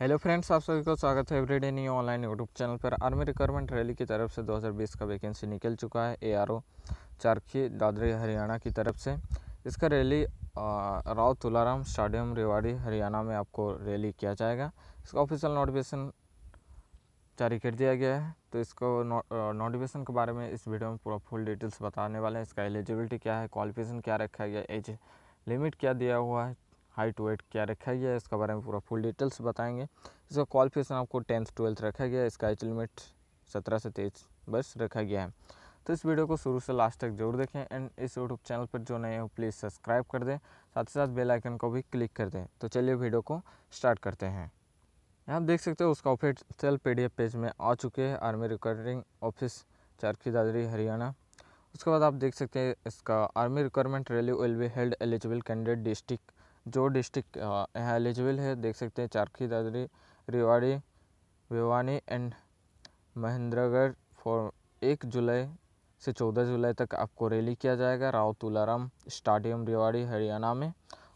hello friends आप सभी को स्वागत है everyday new online YouTube channel पर आर्मी रिक्वायरमेंट रैली की तरफ से 2020 का वैकेंसी निकल चुका है A R O Charkhi Dadri Haryana की तरफ से इसका रैली राव तुलाराम स्टेडियम रेवाड़ी हरियाणा में आपको रैली किया जाएगा इसका ऑफिशियल नोटिफिकेशन जारी कर दिया गया है तो इसको नोटिफिकेशन के बारे में इस वीडियो में पूरा फुल डिटेल्स बताने वाले हैं इसका एलिजिबिलिटी क्या है क्वालिफिकेशन क्या रखा गया एज लिमिट क्या दिया हुआ है हाइट वेट क्या रखा गया है इसके बारे में पूरा फुल डिटेल्स बताएंगे इसका क्वालिफिकेशन आपको टेंथ ट्वेल्थ रखा गया है इसका एज लिमिट सत्रह से तेईस वर्ष रखा गया है तो इस वीडियो को शुरू से लास्ट तक जरूर देखें एंड इस यूट्यूब चैनल पर जो नए हो प्लीज़ सब्सक्राइब कर दें साथ ही साथ बेल आइकन को भी क्लिक कर दें तो चलिए वीडियो को स्टार्ट करते हैं यहाँ आप देख सकते हो उसका ऑफिशियल पीडीएफ पेज में आ चुके हैं army requiring office Charkhi Dadri Haryana उसके बाद आप देख सकते हैं इसका army requirement rally will be held eligible candidate district जो डिस्ट्रिक्ट यहाँ एलिजिबल है देख सकते हैं चारखी दादरी रेवाड़ी भिवानी एंड महेंद्रगढ़ फॉर एक जुलाई से चौदह जुलाई तक आपको रैली किया जाएगा राव तुलाराम स्टाडियम रेवाड़ी हरियाणा में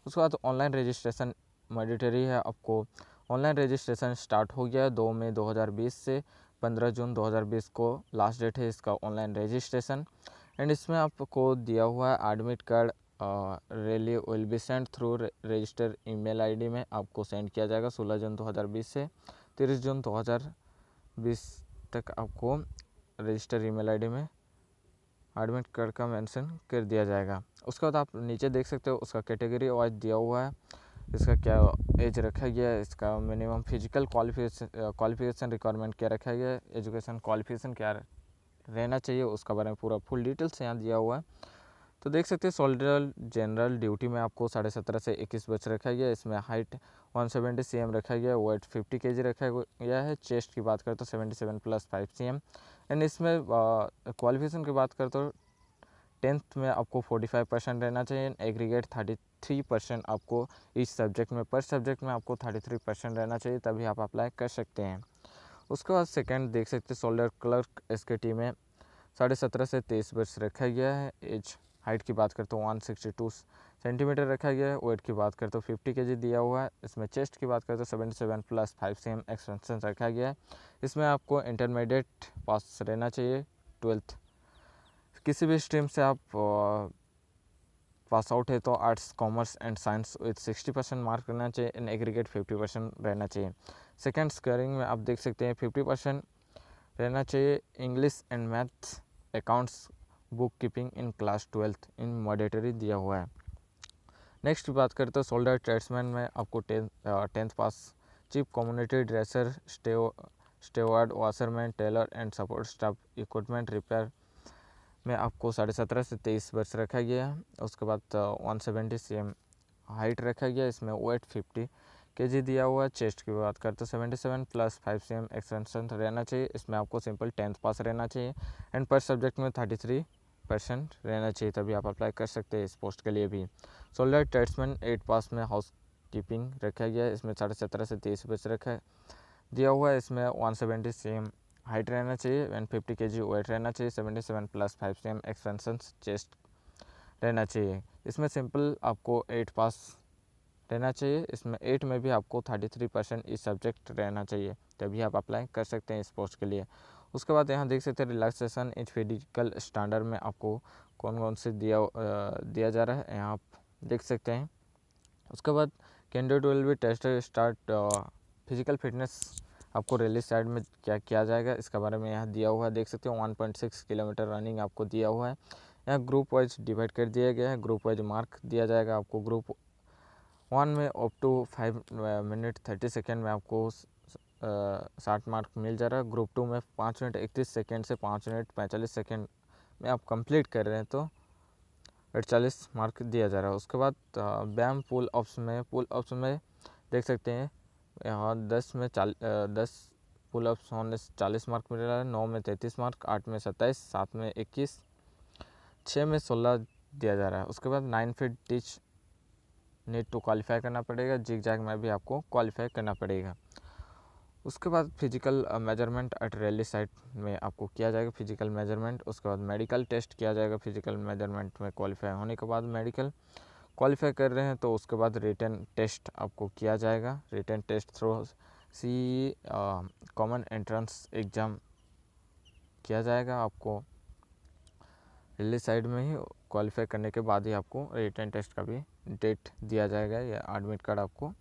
उसके बाद ऑनलाइन रजिस्ट्रेशन मैडिटरी है आपको ऑनलाइन रजिस्ट्रेशन स्टार्ट हो गया है दो मई 2020 से 15 जून 2020 को लास्ट डेट है इसका ऑनलाइन रजिस्ट्रेशन एंड इसमें आपको दिया हुआ है admit card rally will be send through register email ID में आपको सेंड किया जाएगा 16 जून 2020 से 30 जून 2020 तक आपको रजिस्टर ईमेल आईडी में एडमिट कार्ड का मेंशन कर दिया जाएगा उसके बाद आप नीचे देख सकते हो उसका कैटेगरी वाइज दिया हुआ है इसका क्या एज रखा गया है इसका minimum physical qualification qualification requirement क्या रखा गया है एजुकेशन क्वालिफिकेशन क्या रहना चाहिए उसका बारे में पूरा फुल डिटेल्स यहाँ दिया हुआ है तो देख सकते हैं सोल्डर जनरल ड्यूटी में आपको साढ़े सत्रह से इक्कीस बच रखा गया है इसमें हाइट 170 सेवेंटी सी रखा गया है वेट 50 के रखा गया है चेस्ट की बात करें तो 77 प्लस 5 सी एंड इसमें क्वालिफिकेशन की बात करें तो टेंथ में आपको 45 परसेंट रहना चाहिए एंड एग्रीगेट 33 परसेंट आपको इस सब्जेक्ट में पर सब्जेक्ट में आपको थ्री परसेंट रहना चाहिए तभी आप अप्लाई कर सकते हैं उसके बाद सेकेंड देख सकते soldier clerk S K T में साढ़े सत्रह से तेईस वर्ष रखा गया है एज हाइट की बात करते हो 162 सेंटीमीटर रखा गया है वेट की बात करते हो 50 के दिया हुआ है इसमें चेस्ट की बात करते तो seventy seven plus 5 M extension रखा गया है इसमें आपको इंटरमीडिएट पास रहना चाहिए ट्वेल्थ किसी भी स्ट्रीम से आप पास आउट है तो arts commerce and science with sixty percent mark रहना चाहिए इन एग्रीगेट फिफ्टी परसेंट रहना चाहिए सेकेंड स्कोरिंग में आप देख सकते हैं फिफ्टी परसेंट रहना चाहिए English and maths accounts book keeping in class twelfth in mandatory दिया हुआ है नेक्स्ट बात करते हैं सोल्डर ट्रेड्समैन में आपको tenth pass chief community dresser stew steward washerman tailor and support staff equipment repair में आपको साढ़े सत्रह से तेईस वर्ष रखा गया है उसके बाद one seventy C M height रखा गया इसमें वेट फिफ्टी के जी दिया हुआ है चेस्ट की बात करते seventy seven plus five C M extension रहना चाहिए इसमें आपको सिंपल टेंथ पास रहना चाहिए एंड पर सब्जेक्ट में थर्टी थ्री परसेंट रहना चाहिए तभी आप अप्लाई कर सकते हैं इस पोस्ट के लिए भी सोलर ट्रेड्समैन एट पास में हाउस कीपिंग रखा गया है इसमें साढ़े सत्रह से तेईस बच रखा दिया हुआ है इसमें one seventy C M height रहना चाहिए one fifty K G weight रहना चाहिए seventy seven plus five C M expansion chest रहना चाहिए इसमें सिंपल आपको एट पास रहना चाहिए इसमें एट में भी आपको थर्टी थ्री परसेंट इस सब्जेक्ट रहना चाहिए तभी आप अप्लाई कर सकते हैं इस पोस्ट के लिए उसके बाद यहाँ देख सकते हैं रिलैक्सेशन एच फिजिकल स्टैंडर्ड में आपको कौन कौन से दिया दिया जा रहा है यहाँ आप देख सकते हैं उसके बाद candidate will be test start physical fitness आपको रैली साइड में क्या किया जाएगा इसके बारे में यहाँ दिया हुआ है देख सकते हो 1.6 किलोमीटर रनिंग आपको दिया हुआ है यहाँ ग्रुप वाइज डिवाइड कर दिया गया है ग्रुप वाइज मार्क दिया जाएगा आपको ग्रुप वन में up to five minute thirty second में आपको साठ मार्क मिल जा रहा है ग्रुप टू में पाँच मिनट इकतीस सेकेंड से पाँच मिनट पैंतालीस सेकेंड में आप कंप्लीट कर रहे हैं तो अड़चालीस मार्क दिया जा रहा है उसके बाद बैम पुल ऑप्स में पुल ऑप्स में देख सकते हैं यहाँ दस में चाल दस पुल ऑप्स होने से चालीस मार्क मिल रहा है नौ में तैंतीस मार्क आठ में सत्ताईस सात में इक्कीस छः में सोलह दिया जा रहा है उसके बाद nine feet ditch need to qualify करना पड़ेगा जिक जैक में भी आपको क्वालिफाई करना पड़ेगा उसके बाद physical measurement at rally site में आपको किया जाएगा फिजिकल मेजरमेंट उसके बाद मेडिकल टेस्ट किया जाएगा फिजिकल मेजरमेंट में क्वालिफाई होने के बाद मेडिकल क्वालिफाई कर रहे हैं तो उसके बाद रिटर्न टेस्ट आपको किया जाएगा written test through C common entrance exam किया जाएगा आपको रैली साइड में ही क्वालिफाई करने के बाद ही आपको रिटर्न टेस्ट का भी डेट दिया जाएगा या एडमिट कार्ड आपको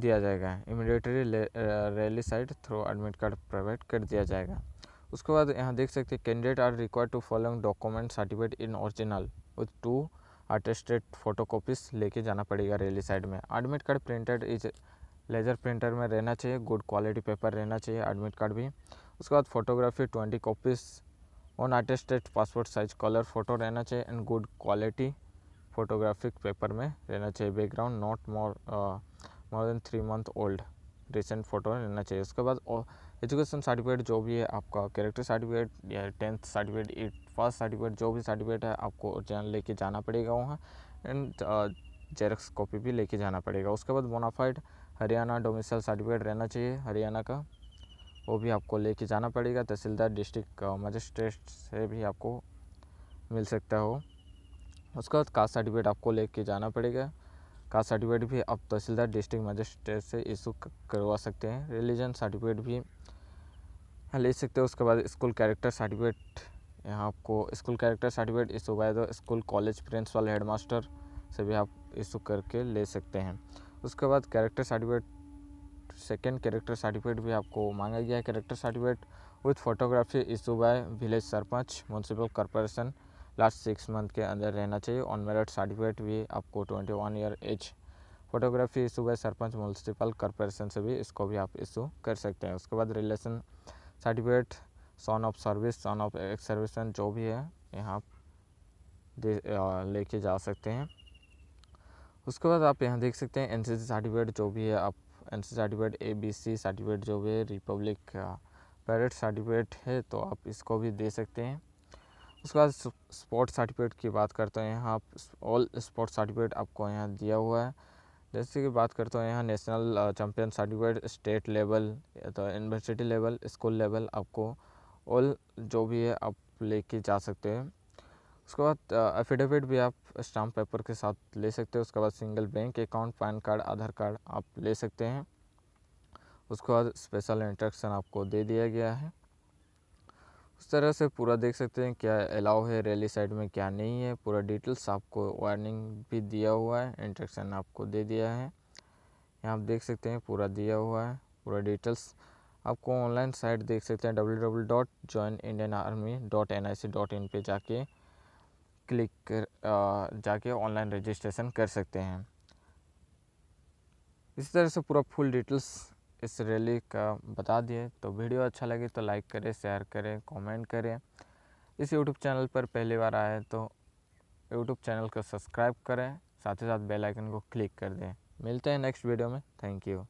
दिया जाएगा immediately side through admit card provide कर दिया जाएगा उसके बाद यहाँ देख सकते हैं candidate are require to following document certificate in original with two attested photocopies लेके जाना पड़ेगा रैली साइड में admit card printed is laser printer में रहना चाहिए गुड क्वालिटी पेपर रहना चाहिए एडमिट कार्ड भी उसके बाद photography twenty copies on attested passport size colour photo रहना चाहिए and good quality photographic paper में रहना चाहिए background not more more than three month old recent photo लेना चाहिए उसके बाद एजुकेशन सर्टिफिकेट जो भी है आपका कैरेक्टर सर्टिफिकेट या tenth certificate at first certificate जो भी सर्टिफिकेट है आपको ओरिजिनल लेके जाना पड़ेगा वहाँ एंड जेरक्स कॉपी भी लेके जाना पड़ेगा उसके बाद मोनाफाइड हरियाणा डोमिसल सर्टिफिकेट रहना चाहिए हरियाणा का वो भी आपको लेके जाना पड़ेगा तहसीलदार डिस्ट्रिक्ट मजिस्ट्रेट uh, से भी आपको मिल सकता हो उसके बाद कास्ट सर्टिफिकेट आपको लेके जाना पड़ेगा का सर्टिफिकेट भी आप तहसीलदार डिस्ट्रिक्ट मजिस्ट्रेट से इशू करवा सकते हैं रिलीजन सर्टिफिकेट भी हाँ, ले सकते हो उसके बाद स्कूल कैरेक्टर सर्टिफिकेट यहाँ आपको school character certificate issue by the school college principal headmaster से भी आप इशू करके ले सकते हैं उसके बाद character certificate second character certificate भी आपको मांगा गया है character certificate with photography issue by village sarpanch municipal corporation last six month के अंदर रहना चाहिए ऑन मेरिट सर्टिफिकेट भी आपको twenty one year age photography issue by sarpanch municipal corporation से भी इसको भी आप इशू कर सकते हैं उसके बाद relation certificate son of service son of ex जो भी है यहाँ लेके जा सकते हैं उसके बाद आप यहाँ देख सकते हैं एन सी सर्टिफिकेट जो भी है आप N C certificate A B C certificate जो भी है रिपब्लिक पैरेट सर्टिफिकेट है तो आप इसको भी दे सकते हैं उसके बाद स्पोर्ट सर्टिफिकेट की बात करते हैं यहाँ ऑल स्पोर्ट सर्टिफिकेट आपको यहाँ दिया हुआ है जैसे कि बात करते हैं यहाँ national champion certificate state level तो यूनिवर्सिटी लेवल स्कूल लेवल आपको ऑल जो भी है आप लेके जा सकते हैं उसके बाद एफिडेविट भी आप स्टाम्प पेपर के साथ ले सकते हैं उसके बाद single bank account pan card Aadhaar card आप ले सकते हैं उसके बाद स्पेशल इंट्रक्शन आपको दे दिया गया है उस तरह से पूरा देख सकते हैं क्या अलाउ है रैली साइड में क्या नहीं है पूरा डिटेल्स आपको वार्निंग भी दिया हुआ है इंट्रक्शन आपको दे दिया है यहाँ आप देख सकते हैं पूरा दिया हुआ है पूरा डिटेल्स आपको ऑनलाइन साइट देख सकते हैं W W dot join Indian army dot N I C dot in पर जाके क्लिक कर जाके ऑनलाइन रजिस्ट्रेशन कर सकते हैं इसी तरह से पूरा फुल डिटेल्स इस रैली का बता दिए तो वीडियो अच्छा लगे तो लाइक करें शेयर करें कमेंट करें इस यूट्यूब चैनल पर पहली बार आए तो यूट्यूब चैनल को सब्सक्राइब करें साथ ही साथ बेल आइकन को क्लिक कर दें मिलते हैं नेक्स्ट वीडियो में थैंक यू